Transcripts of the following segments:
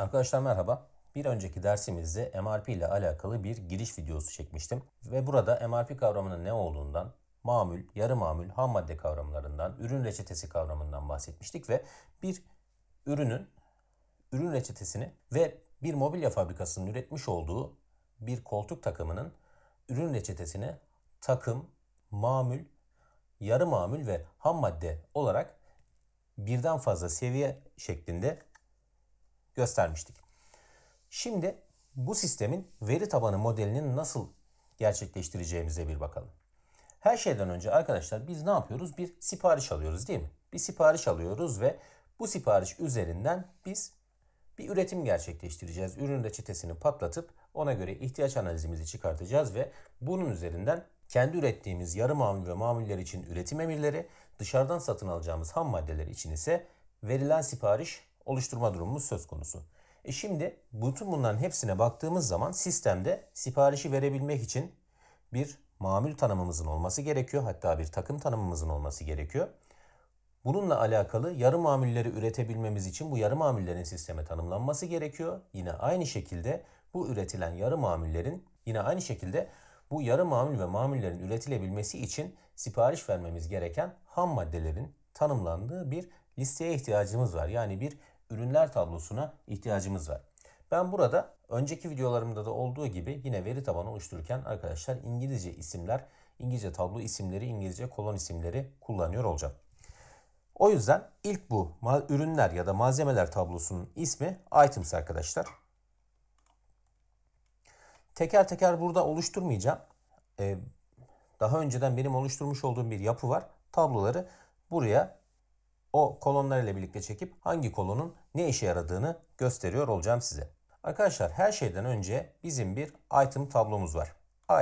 Arkadaşlar merhaba. Bir önceki dersimizde MRP ile alakalı bir giriş videosu çekmiştim ve burada MRP kavramının ne olduğundan, mamül, yarı mamül, ham madde kavramlarından, ürün reçetesi kavramından bahsetmiştik ve bir ürünün ürün reçetesini ve bir mobilya fabrikasının üretmiş olduğu bir koltuk takımının ürün reçetesini takım, mamül, yarı mamül ve ham madde olarak birden fazla seviye şeklinde göstermiştik. Şimdi bu sistemin veri tabanı modelini nasıl gerçekleştireceğimize bir bakalım. Her şeyden önce arkadaşlar biz ne yapıyoruz? Bir sipariş alıyoruz değil mi? Bir sipariş alıyoruz ve bu sipariş üzerinden biz bir üretim gerçekleştireceğiz. Ürün reçetesini patlatıp ona göre ihtiyaç analizimizi çıkartacağız ve bunun üzerinden kendi ürettiğimiz yarı mamul ve mamuller için üretim emirleri, dışarıdan satın alacağımız ham maddeler için ise verilen sipariş oluşturma durumumuz söz konusu. E şimdi bütün bunların hepsine baktığımız zaman sistemde siparişi verebilmek için bir mamül tanımımızın olması gerekiyor. Hatta bir takım tanımımızın olması gerekiyor. Bununla alakalı yarı mamülleri üretebilmemiz için bu yarı mamüllerin sisteme tanımlanması gerekiyor. Yine aynı şekilde bu üretilen yarı mamüllerin yine aynı şekilde bu yarı mamül ve mamüllerin üretilebilmesi için sipariş vermemiz gereken ham maddelerin tanımlandığı bir listeye ihtiyacımız var. Yani bir ürünler tablosuna ihtiyacımız var. Ben burada önceki videolarımda da olduğu gibi yine veri tabanı oluştururken arkadaşlar İngilizce isimler, İngilizce tablo isimleri, İngilizce kolon isimleri kullanıyor olacağım. O yüzden ilk bu ürünler ya da malzemeler tablosunun ismi items arkadaşlar. Teker teker burada oluşturmayacağım. Ee, daha önceden benim oluşturmuş olduğum bir yapı var. Tabloları buraya o kolonlar ile birlikte çekip hangi kolonun ne işe yaradığını gösteriyor olacağım size. Arkadaşlar her şeyden önce bizim bir item tablomuz var.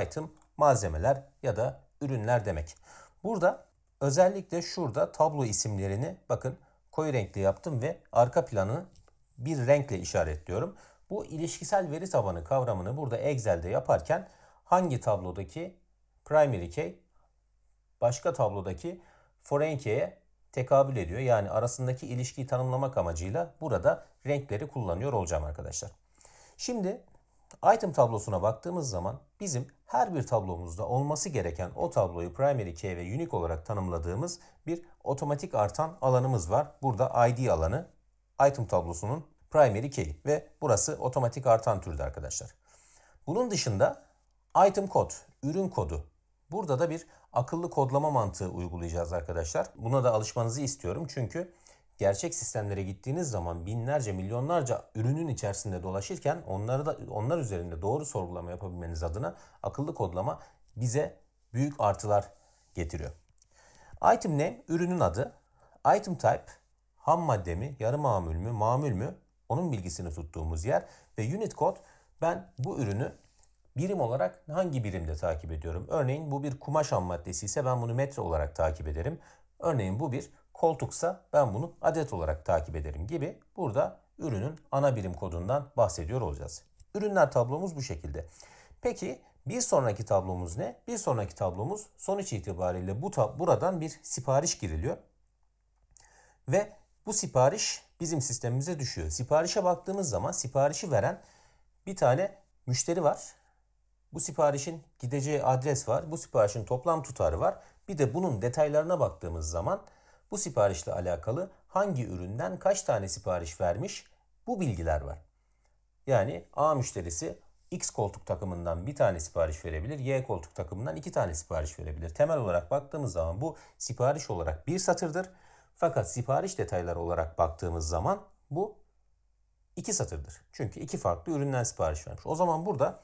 Item malzemeler ya da ürünler demek. Burada özellikle şurada tablo isimlerini bakın koyu renkli yaptım ve arka planı bir renkle işaretliyorum. Bu ilişkisel veri tabanı kavramını burada Excel'de yaparken hangi tablodaki primary key başka tablodaki foreign key'e tekabül ediyor. Yani arasındaki ilişkiyi tanımlamak amacıyla burada renkleri kullanıyor olacağım arkadaşlar. Şimdi item tablosuna baktığımız zaman bizim her bir tablomuzda olması gereken o tabloyu primary key ve unique olarak tanımladığımız bir otomatik artan alanımız var. Burada id alanı item tablosunun primary key ve burası otomatik artan türde arkadaşlar. Bunun dışında item kod, ürün kodu Burada da bir akıllı kodlama mantığı uygulayacağız arkadaşlar. Buna da alışmanızı istiyorum çünkü gerçek sistemlere gittiğiniz zaman binlerce milyonlarca ürünün içerisinde dolaşırken onları da onlar üzerinde doğru sorgulama yapabilmeniz adına akıllı kodlama bize büyük artılar getiriyor. Item name ürünün adı. Item type ham madde mi, yarı mamül mü, mamül mü onun bilgisini tuttuğumuz yer ve unit Code ben bu ürünü birim olarak hangi birimde takip ediyorum? Örneğin bu bir kumaş ham maddesi ise ben bunu metre olarak takip ederim. Örneğin bu bir koltuksa ben bunu adet olarak takip ederim gibi burada ürünün ana birim kodundan bahsediyor olacağız. Ürünler tablomuz bu şekilde. Peki bir sonraki tablomuz ne? Bir sonraki tablomuz sonuç itibariyle bu tab buradan bir sipariş giriliyor. Ve bu sipariş bizim sistemimize düşüyor. Siparişe baktığımız zaman siparişi veren bir tane müşteri var bu siparişin gideceği adres var. Bu siparişin toplam tutarı var. Bir de bunun detaylarına baktığımız zaman bu siparişle alakalı hangi üründen kaç tane sipariş vermiş bu bilgiler var. Yani A müşterisi X koltuk takımından bir tane sipariş verebilir, Y koltuk takımından iki tane sipariş verebilir. Temel olarak baktığımız zaman bu sipariş olarak bir satırdır. Fakat sipariş detayları olarak baktığımız zaman bu iki satırdır. Çünkü iki farklı üründen sipariş vermiş. O zaman burada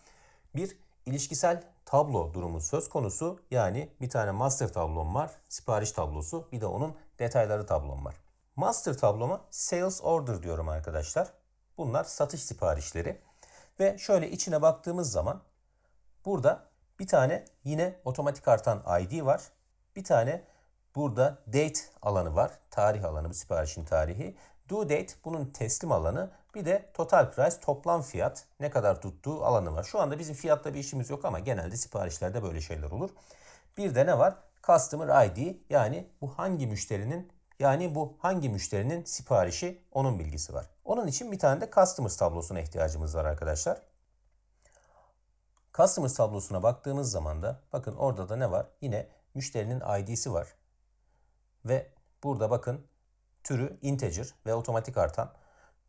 bir İlişkisel tablo durumu söz konusu. Yani bir tane master tablom var, sipariş tablosu, bir de onun detayları tablom var. Master tabloma sales order diyorum arkadaşlar. Bunlar satış siparişleri. Ve şöyle içine baktığımız zaman burada bir tane yine otomatik artan ID var. Bir tane Burada date alanı var. Tarih alanı bu siparişin tarihi. Due date bunun teslim alanı. Bir de total price toplam fiyat ne kadar tuttuğu alanı var. Şu anda bizim fiyatla bir işimiz yok ama genelde siparişlerde böyle şeyler olur. Bir de ne var? Customer ID yani bu hangi müşterinin yani bu hangi müşterinin siparişi onun bilgisi var. Onun için bir tane de Customers tablosuna ihtiyacımız var arkadaşlar. Customers tablosuna baktığımız zaman da bakın orada da ne var? Yine müşterinin ID'si var ve burada bakın türü integer ve otomatik artan.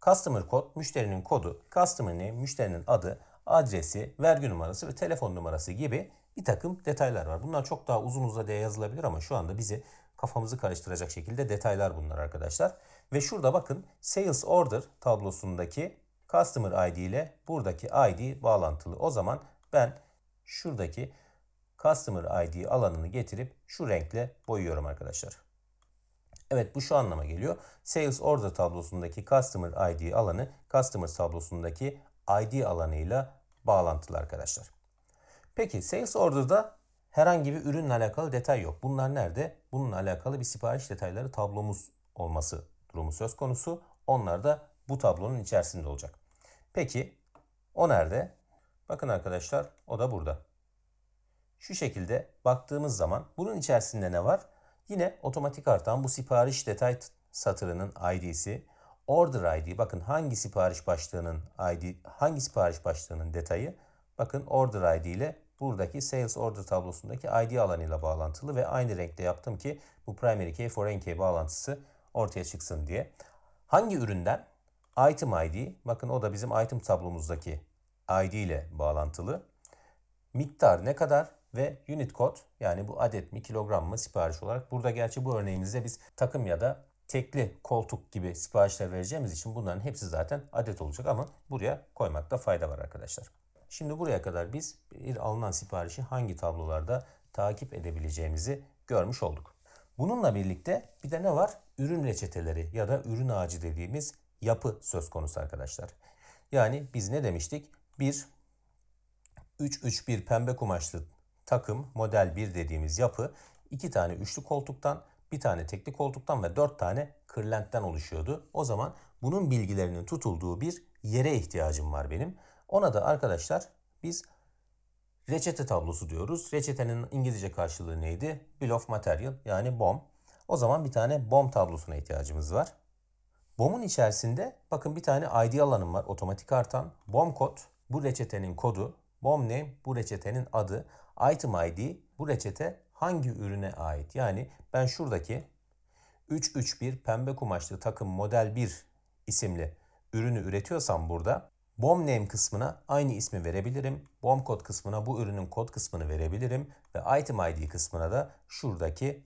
Customer kod müşterinin kodu, customer name müşterinin adı, adresi, vergi numarası ve telefon numarası gibi bir takım detaylar var. Bunlar çok daha uzun uza yazılabilir ama şu anda bizi kafamızı karıştıracak şekilde detaylar bunlar arkadaşlar. Ve şurada bakın Sales Order tablosundaki Customer ID ile buradaki ID bağlantılı. O zaman ben şuradaki Customer ID alanını getirip şu renkle boyuyorum arkadaşlar. Evet bu şu anlama geliyor. Sales Order tablosundaki Customer ID alanı Customer tablosundaki ID alanıyla bağlantılı arkadaşlar. Peki Sales Order'da herhangi bir ürünle alakalı detay yok. Bunlar nerede? Bununla alakalı bir sipariş detayları tablomuz olması durumu söz konusu. Onlar da bu tablonun içerisinde olacak. Peki o nerede? Bakın arkadaşlar o da burada. Şu şekilde baktığımız zaman bunun içerisinde ne var? Yine otomatik artan bu sipariş detay satırının ID'si, order ID bakın hangi sipariş başlığının ID hangi sipariş başlığının detayı bakın order ID ile buradaki sales order tablosundaki ID alanıyla bağlantılı ve aynı renkte yaptım ki bu primary key foreign key bağlantısı ortaya çıksın diye. Hangi üründen? Item ID. Bakın o da bizim item tablomuzdaki ID ile bağlantılı. Miktar ne kadar? ve unit kod yani bu adet mi kilogram mı sipariş olarak. Burada gerçi bu örneğimizde biz takım ya da tekli koltuk gibi siparişler vereceğimiz için bunların hepsi zaten adet olacak ama buraya koymakta fayda var arkadaşlar. Şimdi buraya kadar biz bir alınan siparişi hangi tablolarda takip edebileceğimizi görmüş olduk. Bununla birlikte bir de ne var? Ürün reçeteleri ya da ürün ağacı dediğimiz yapı söz konusu arkadaşlar. Yani biz ne demiştik? Bir 3-3-1 pembe kumaşlı takım, model 1 dediğimiz yapı iki tane üçlü koltuktan, bir tane tekli koltuktan ve dört tane kırlentten oluşuyordu. O zaman bunun bilgilerinin tutulduğu bir yere ihtiyacım var benim. Ona da arkadaşlar biz reçete tablosu diyoruz. Reçetenin İngilizce karşılığı neydi? Bill of Material yani BOM. O zaman bir tane BOM tablosuna ihtiyacımız var. BOM'un içerisinde bakın bir tane ID alanım var otomatik artan. BOM kod bu reçetenin kodu. BOM name bu reçetenin adı. Item ID bu reçete hangi ürüne ait? Yani ben şuradaki 331 pembe kumaşlı takım model 1 isimli ürünü üretiyorsam burada bom name kısmına aynı ismi verebilirim. bom kod kısmına bu ürünün kod kısmını verebilirim. Ve item ID kısmına da şuradaki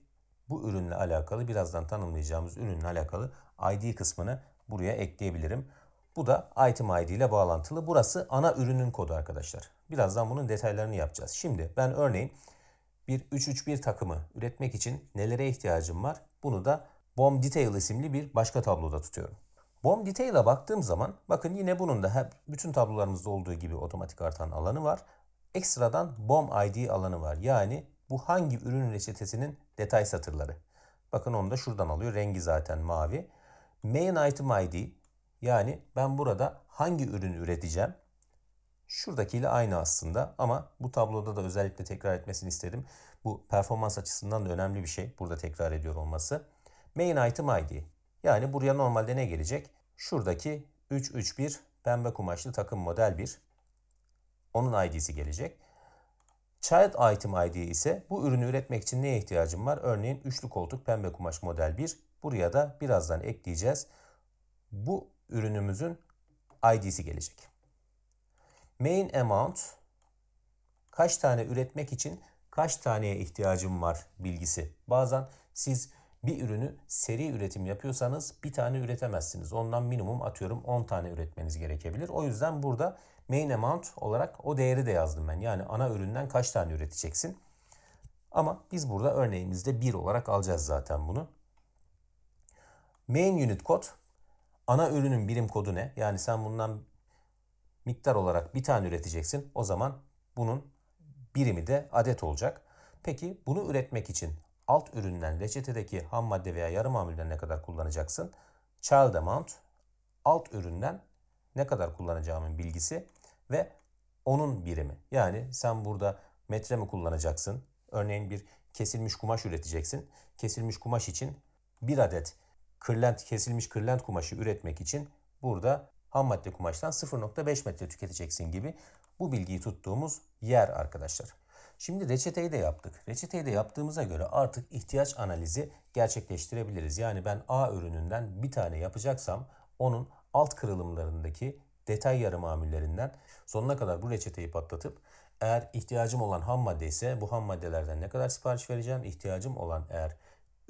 bu ürünle alakalı birazdan tanımlayacağımız ürünle alakalı ID kısmını buraya ekleyebilirim. Bu da item ID ile bağlantılı. Burası ana ürünün kodu arkadaşlar. Birazdan bunun detaylarını yapacağız. Şimdi ben örneğin bir 331 takımı üretmek için nelere ihtiyacım var? Bunu da bomb detail isimli bir başka tabloda tutuyorum. Bomb detail'a baktığım zaman bakın yine bunun da hep bütün tablolarımızda olduğu gibi otomatik artan alanı var. Ekstradan bomb ID alanı var. Yani bu hangi ürün reçetesinin detay satırları. Bakın onu da şuradan alıyor. Rengi zaten mavi. Main item ID yani ben burada hangi ürünü üreteceğim? Şuradakiyle aynı aslında ama bu tabloda da özellikle tekrar etmesini istedim. Bu performans açısından da önemli bir şey. Burada tekrar ediyor olması. Main item ID. Yani buraya normalde ne gelecek? Şuradaki 331 pembe kumaşlı takım model 1. Onun ID'si gelecek. Child item ID ise bu ürünü üretmek için neye ihtiyacım var? Örneğin üçlü koltuk pembe kumaş model 1. Buraya da birazdan ekleyeceğiz. Bu ürünümüzün ID'si gelecek. Main amount kaç tane üretmek için kaç taneye ihtiyacım var bilgisi. Bazen siz bir ürünü seri üretim yapıyorsanız bir tane üretemezsiniz. Ondan minimum atıyorum 10 tane üretmeniz gerekebilir. O yüzden burada main amount olarak o değeri de yazdım ben. Yani ana üründen kaç tane üreteceksin. Ama biz burada örneğimizde 1 olarak alacağız zaten bunu. Main unit code ana ürünün birim kodu ne? Yani sen bundan miktar olarak bir tane üreteceksin. O zaman bunun birimi de adet olacak. Peki bunu üretmek için alt üründen reçetedeki ham madde veya yarı mamulden ne kadar kullanacaksın? Child amount alt üründen ne kadar kullanacağımın bilgisi ve onun birimi. Yani sen burada metre mi kullanacaksın? Örneğin bir kesilmiş kumaş üreteceksin. Kesilmiş kumaş için bir adet kırlent, kesilmiş kırlent kumaşı üretmek için burada ham madde kumaştan 0.5 metre tüketeceksin gibi bu bilgiyi tuttuğumuz yer arkadaşlar. Şimdi reçeteyi de yaptık. Reçeteyi de yaptığımıza göre artık ihtiyaç analizi gerçekleştirebiliriz. Yani ben A ürününden bir tane yapacaksam onun alt kırılımlarındaki detay yarım mamüllerinden sonuna kadar bu reçeteyi patlatıp eğer ihtiyacım olan ham madde ise bu ham maddelerden ne kadar sipariş vereceğim, ihtiyacım olan eğer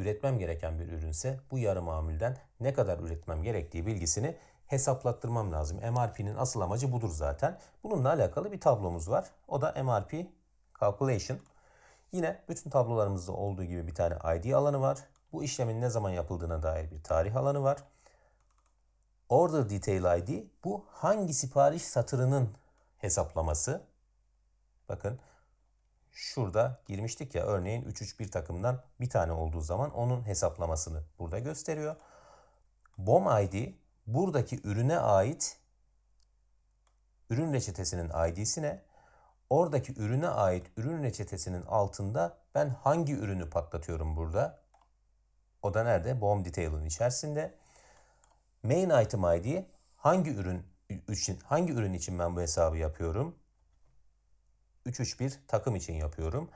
üretmem gereken bir ürünse bu yarı mamülden ne kadar üretmem gerektiği bilgisini hesaplattırmam lazım. MRP'nin asıl amacı budur zaten. Bununla alakalı bir tablomuz var. O da MRP Calculation. Yine bütün tablolarımızda olduğu gibi bir tane ID alanı var. Bu işlemin ne zaman yapıldığına dair bir tarih alanı var. Order Detail ID bu hangi sipariş satırının hesaplaması. Bakın şurada girmiştik ya örneğin 3-3-1 takımdan bir tane olduğu zaman onun hesaplamasını burada gösteriyor. BOM ID buradaki ürüne ait ürün reçetesinin ID'sine oradaki ürüne ait ürün reçetesinin altında ben hangi ürünü patlatıyorum burada? O da nerede? BOM detail'ın içerisinde. Main item ID hangi ürün için hangi ürün için ben bu hesabı yapıyorum? 3-3-1 takım için yapıyorum.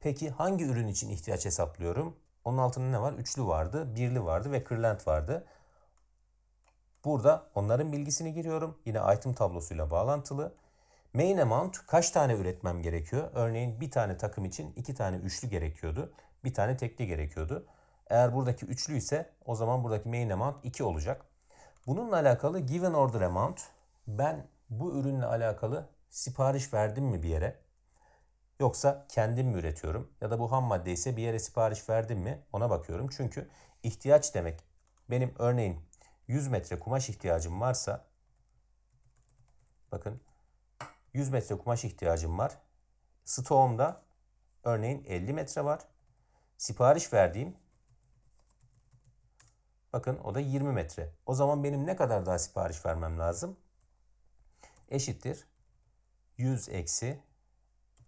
Peki hangi ürün için ihtiyaç hesaplıyorum? Onun altında ne var? Üçlü vardı, birli vardı ve kırlent vardı. Burada onların bilgisini giriyorum. Yine item tablosuyla bağlantılı. Main amount kaç tane üretmem gerekiyor? Örneğin bir tane takım için iki tane üçlü gerekiyordu. Bir tane tekli gerekiyordu. Eğer buradaki üçlü ise o zaman buradaki main amount 2 olacak. Bununla alakalı given order amount ben bu ürünle alakalı sipariş verdim mi bir yere? Yoksa kendim mi üretiyorum? Ya da bu ham madde ise bir yere sipariş verdim mi? Ona bakıyorum. Çünkü ihtiyaç demek benim örneğin 100 metre kumaş ihtiyacım varsa bakın 100 metre kumaş ihtiyacım var. Stoğumda örneğin 50 metre var. Sipariş verdiğim bakın o da 20 metre. O zaman benim ne kadar daha sipariş vermem lazım? Eşittir 100 eksi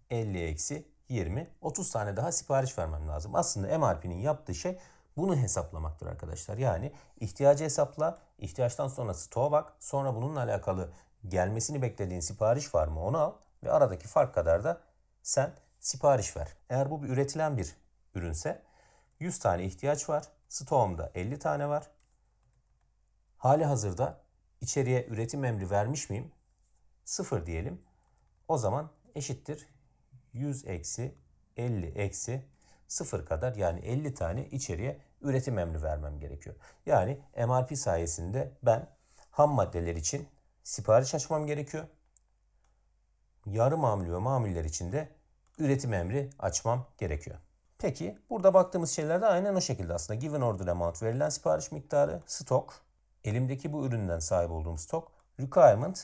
50 eksi 20. 30 tane daha sipariş vermem lazım. Aslında MRP'nin yaptığı şey bunu hesaplamaktır arkadaşlar. Yani ihtiyacı hesapla, ihtiyaçtan sonra stoğa bak, sonra bununla alakalı gelmesini beklediğin sipariş var mı onu al ve aradaki fark kadar da sen sipariş ver. Eğer bu bir üretilen bir ürünse 100 tane ihtiyaç var, stoğumda 50 tane var. Hali hazırda içeriye üretim emri vermiş miyim? Sıfır diyelim. O zaman eşittir 100 eksi 50 eksi 0 kadar yani 50 tane içeriye üretim emri vermem gerekiyor. Yani MRP sayesinde ben ham maddeler için sipariş açmam gerekiyor. Yarı mamul ve mamuller için de üretim emri açmam gerekiyor. Peki burada baktığımız şeyler de aynen o şekilde aslında. Given order amount verilen sipariş miktarı, stok, elimdeki bu üründen sahip olduğum stok, requirement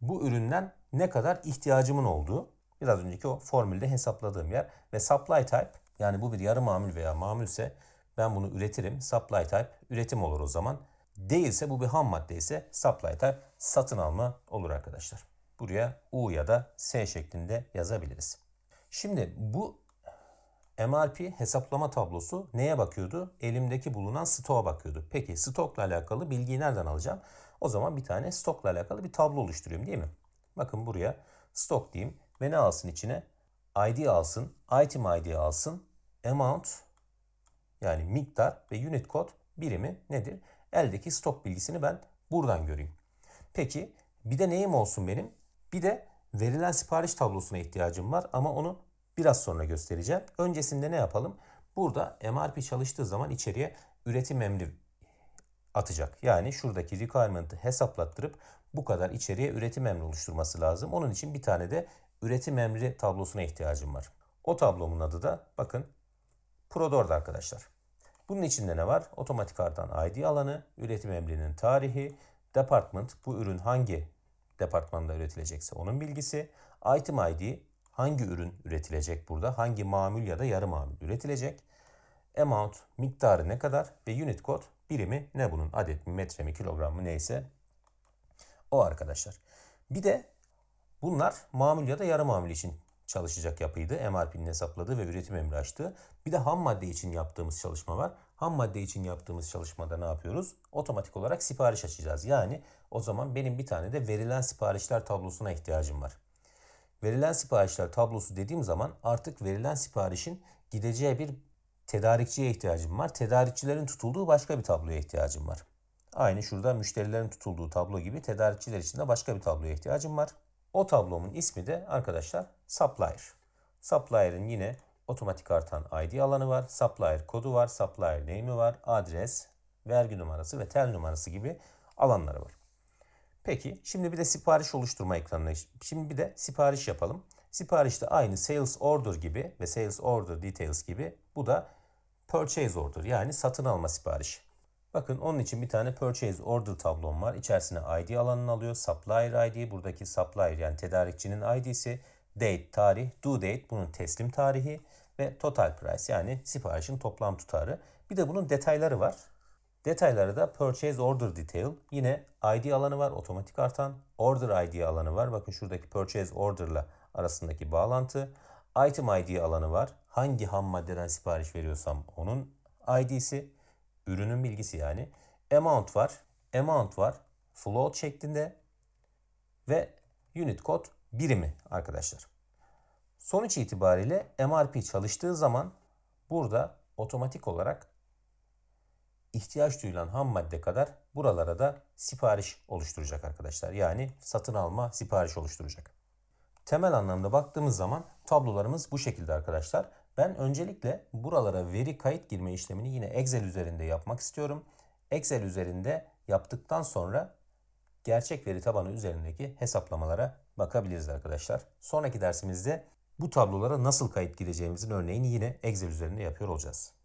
bu üründen ne kadar ihtiyacımın olduğu. Biraz önceki o formülde hesapladığım yer. Ve supply type yani bu bir yarı mamül veya mamülse ben bunu üretirim. Supply type üretim olur o zaman. Değilse bu bir ham madde ise supply type satın alma olur arkadaşlar. Buraya U ya da S şeklinde yazabiliriz. Şimdi bu MRP hesaplama tablosu neye bakıyordu? Elimdeki bulunan stoğa bakıyordu. Peki stokla alakalı bilgiyi nereden alacağım? O zaman bir tane stokla alakalı bir tablo oluşturuyorum değil mi? Bakın buraya stock diyeyim ve ne alsın içine? ID alsın, item ID alsın, amount yani miktar ve unit kod birimi nedir? Eldeki stok bilgisini ben buradan göreyim. Peki bir de neyim olsun benim? Bir de verilen sipariş tablosuna ihtiyacım var ama onu biraz sonra göstereceğim. Öncesinde ne yapalım? Burada MRP çalıştığı zaman içeriye üretim emri atacak. Yani şuradaki requirement'ı hesaplattırıp bu kadar içeriye üretim emri oluşturması lazım. Onun için bir tane de üretim emri tablosuna ihtiyacım var. O tablomun adı da bakın Prodor'da arkadaşlar. Bunun içinde ne var? Otomatik artan ID alanı, üretim emrinin tarihi, department bu ürün hangi departmanda üretilecekse onun bilgisi, item ID hangi ürün üretilecek burada, hangi mamül ya da yarı mamül üretilecek, amount miktarı ne kadar ve unit kod birimi ne bunun adet mi metre mi kilogram mı neyse o arkadaşlar. Bir de bunlar mamül ya da yarı mamül için çalışacak yapıydı. MRP'nin hesapladığı ve üretim emri açtığı. Bir de ham madde için yaptığımız çalışma var. Ham madde için yaptığımız çalışmada ne yapıyoruz? Otomatik olarak sipariş açacağız. Yani o zaman benim bir tane de verilen siparişler tablosuna ihtiyacım var. Verilen siparişler tablosu dediğim zaman artık verilen siparişin gideceği bir tedarikçiye ihtiyacım var. Tedarikçilerin tutulduğu başka bir tabloya ihtiyacım var. Aynı şurada müşterilerin tutulduğu tablo gibi tedarikçiler için de başka bir tabloya ihtiyacım var. O tablomun ismi de arkadaşlar supplier. Supplier'in yine otomatik artan ID alanı var. Supplier kodu var. Supplier name'i var. Adres, vergi numarası ve tel numarası gibi alanları var. Peki şimdi bir de sipariş oluşturma ekranına şimdi bir de sipariş yapalım. Siparişte aynı sales order gibi ve sales order details gibi bu da purchase order yani satın alma siparişi. Bakın onun için bir tane purchase order tablom var. İçerisine ID alanını alıyor. Supplier ID buradaki supplier yani tedarikçinin ID'si. Date tarih, due date bunun teslim tarihi ve total price yani siparişin toplam tutarı. Bir de bunun detayları var. Detayları da Purchase Order Detail. Yine ID alanı var otomatik artan. Order ID alanı var. Bakın şuradaki Purchase Order ile arasındaki bağlantı. Item ID alanı var hangi ham maddeden sipariş veriyorsam onun ID'si, ürünün bilgisi yani. Amount var, amount var, float şeklinde ve unit kod birimi arkadaşlar. Sonuç itibariyle MRP çalıştığı zaman burada otomatik olarak ihtiyaç duyulan ham madde kadar buralara da sipariş oluşturacak arkadaşlar. Yani satın alma sipariş oluşturacak. Temel anlamda baktığımız zaman tablolarımız bu şekilde arkadaşlar. Ben öncelikle buralara veri kayıt girme işlemini yine Excel üzerinde yapmak istiyorum. Excel üzerinde yaptıktan sonra gerçek veri tabanı üzerindeki hesaplamalara bakabiliriz arkadaşlar. Sonraki dersimizde bu tablolara nasıl kayıt gireceğimizin örneğini yine Excel üzerinde yapıyor olacağız.